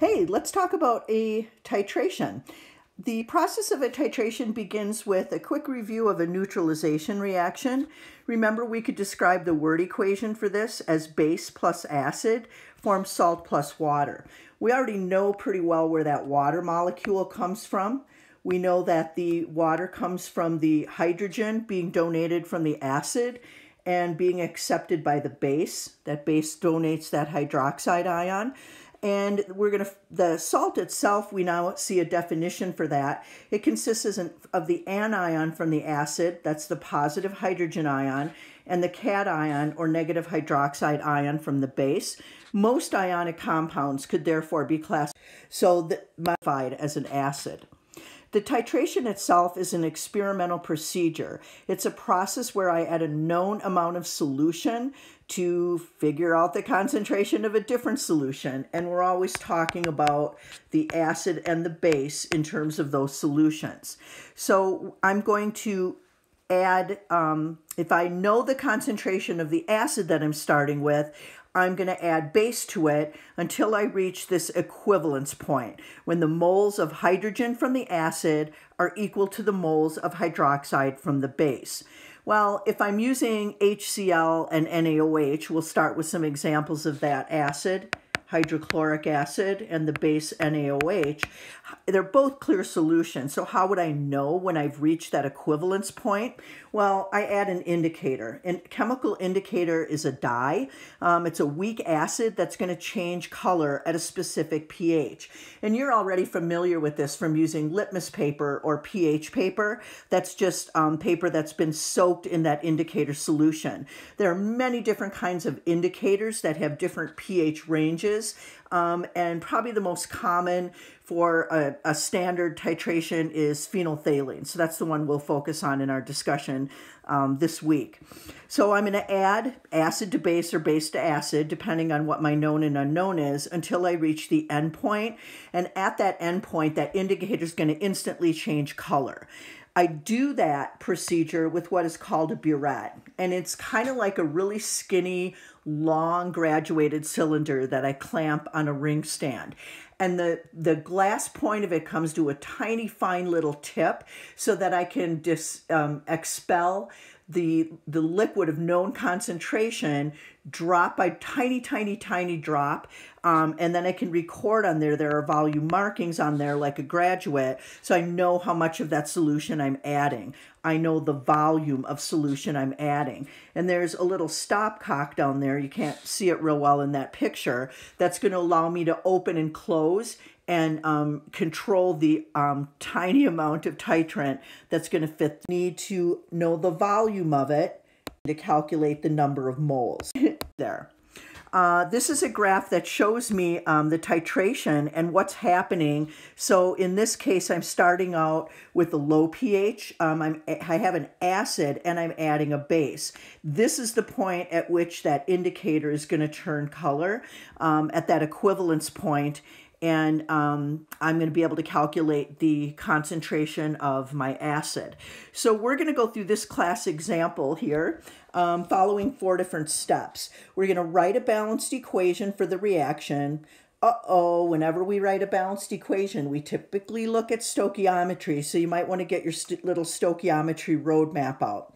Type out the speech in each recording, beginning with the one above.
Hey, let's talk about a titration. The process of a titration begins with a quick review of a neutralization reaction. Remember, we could describe the word equation for this as base plus acid forms salt plus water. We already know pretty well where that water molecule comes from. We know that the water comes from the hydrogen being donated from the acid and being accepted by the base. That base donates that hydroxide ion. And we're going to, the salt itself, we now see a definition for that. It consists of the anion from the acid, that's the positive hydrogen ion, and the cation or negative hydroxide ion from the base. Most ionic compounds could therefore be classified so modified as an acid. The titration itself is an experimental procedure. It's a process where I add a known amount of solution to figure out the concentration of a different solution. And we're always talking about the acid and the base in terms of those solutions. So I'm going to add, um, if I know the concentration of the acid that I'm starting with, I'm going to add base to it until I reach this equivalence point when the moles of hydrogen from the acid are equal to the moles of hydroxide from the base. Well, if I'm using HCl and NaOH, we'll start with some examples of that acid hydrochloric acid and the base NaOH, they're both clear solutions. So how would I know when I've reached that equivalence point? Well, I add an indicator. And chemical indicator is a dye. Um, it's a weak acid that's going to change color at a specific pH. And you're already familiar with this from using litmus paper or pH paper. That's just um, paper that's been soaked in that indicator solution. There are many different kinds of indicators that have different pH ranges doses. Um, and probably the most common for a, a, standard titration is phenolphthalein. So that's the one we'll focus on in our discussion um, this week. So I'm going to add acid to base or base to acid, depending on what my known and unknown is, until I reach the endpoint. And at that endpoint, that indicator is going to instantly change color. I do that procedure with what is called a burette, and it's kind of like a really skinny, long graduated cylinder that I clamp on a ring stand. And the, the glass point of it comes to a tiny, fine little tip so that I can dis, um, expel the, the liquid of known concentration drop by tiny, tiny, tiny drop. Um, and then I can record on there. There are volume markings on there like a graduate. So I know how much of that solution I'm adding. I know the volume of solution I'm adding. And there's a little stopcock down there. You can't see it real well in that picture. That's going to allow me to open and close and um, control the um, tiny amount of titrant that's going to fit. need to know the volume of it to calculate the number of moles there. Uh, this is a graph that shows me um, the titration and what's happening. So in this case, I'm starting out with a low pH. Um, I'm, I have an acid and I'm adding a base. This is the point at which that indicator is going to turn color um, at that equivalence point and um, I'm going to be able to calculate the concentration of my acid. So we're going to go through this class example here um, following four different steps. We're going to write a balanced equation for the reaction. Uh-oh, whenever we write a balanced equation, we typically look at stoichiometry, so you might want to get your st little stoichiometry roadmap out.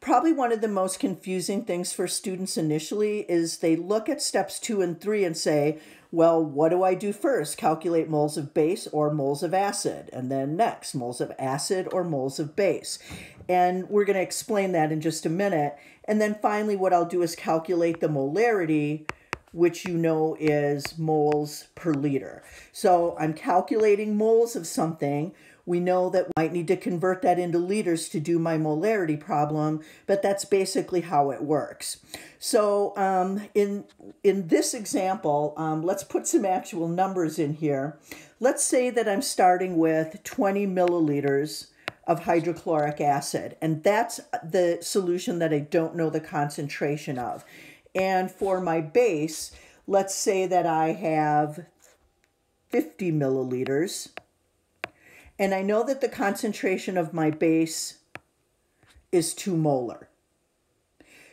Probably one of the most confusing things for students initially is they look at steps two and three and say, well, what do I do first? Calculate moles of base or moles of acid. And then next, moles of acid or moles of base. And we're going to explain that in just a minute. And then finally, what I'll do is calculate the molarity which you know is moles per liter. So I'm calculating moles of something. We know that we might need to convert that into liters to do my molarity problem, but that's basically how it works. So um, in, in this example, um, let's put some actual numbers in here. Let's say that I'm starting with 20 milliliters of hydrochloric acid, and that's the solution that I don't know the concentration of. And for my base, let's say that I have 50 milliliters. And I know that the concentration of my base is 2 molar.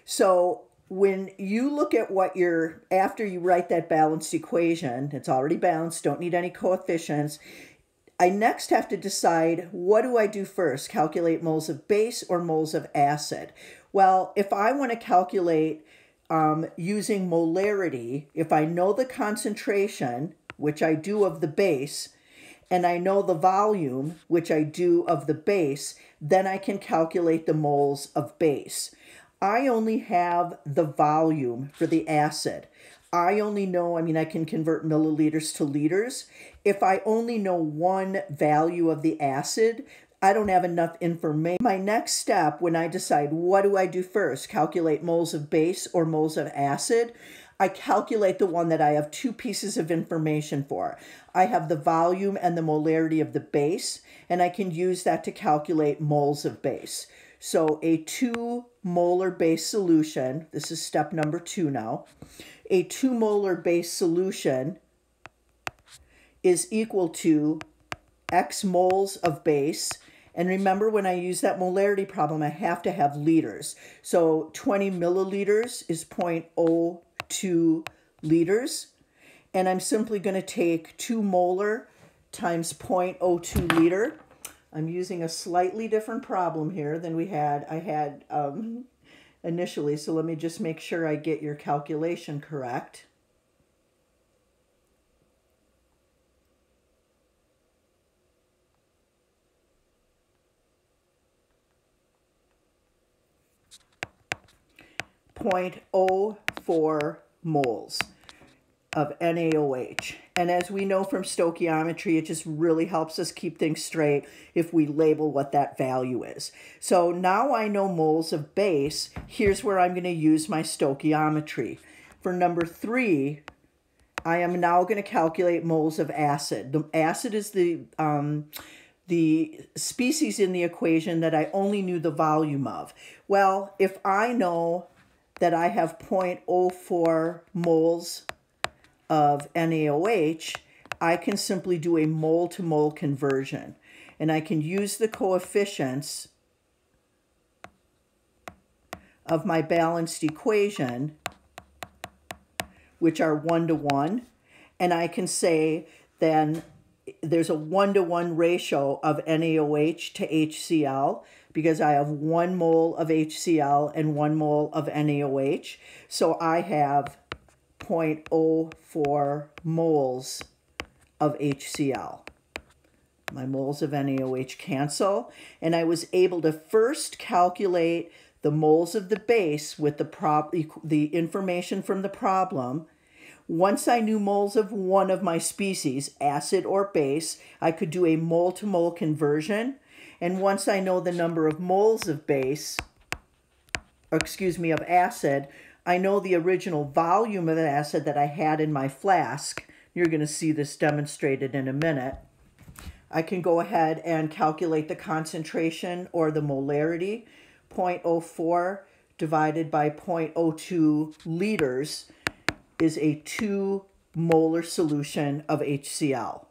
So when you look at what you're, after you write that balanced equation, it's already balanced, don't need any coefficients, I next have to decide what do I do first, calculate moles of base or moles of acid? Well, if I want to calculate um, using molarity, if I know the concentration, which I do of the base, and I know the volume, which I do of the base, then I can calculate the moles of base. I only have the volume for the acid. I only know, I mean, I can convert milliliters to liters. If I only know one value of the acid, I don't have enough information. My next step when I decide what do I do first, calculate moles of base or moles of acid, I calculate the one that I have two pieces of information for. I have the volume and the molarity of the base, and I can use that to calculate moles of base. So a two molar base solution, this is step number two now, a two molar base solution is equal to X moles of base and remember when I use that molarity problem, I have to have liters. So 20 milliliters is 0.02 liters. And I'm simply going to take 2 molar times 0.02 liter. I'm using a slightly different problem here than we had. I had um, initially, so let me just make sure I get your calculation correct. 0.04 moles of NaOH. And as we know from stoichiometry, it just really helps us keep things straight if we label what that value is. So now I know moles of base. Here's where I'm going to use my stoichiometry. For number three, I am now going to calculate moles of acid. The acid is the, um, the species in the equation that I only knew the volume of. Well, if I know that I have 0.04 moles of NaOH, I can simply do a mole-to-mole conversion. And I can use the coefficients of my balanced equation, which are one-to-one, and I can say then there's a one to -one ratio of NaOH to HCl, because I have one mole of HCl and one mole of NaOH. So I have 0.04 moles of HCl. My moles of NaOH cancel, and I was able to first calculate the moles of the base with the prop the information from the problem. Once I knew moles of one of my species, acid or base, I could do a mole to mole conversion and once I know the number of moles of base, excuse me, of acid, I know the original volume of the acid that I had in my flask. You're going to see this demonstrated in a minute. I can go ahead and calculate the concentration or the molarity, 0.04 divided by 0.02 liters is a 2 molar solution of HCl.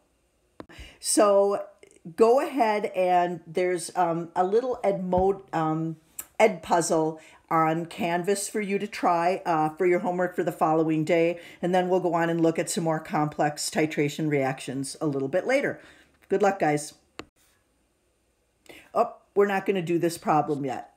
So go ahead and there's um, a little ed mode um, ed puzzle on Canvas for you to try uh, for your homework for the following day. And then we'll go on and look at some more complex titration reactions a little bit later. Good luck, guys. Oh, we're not going to do this problem yet.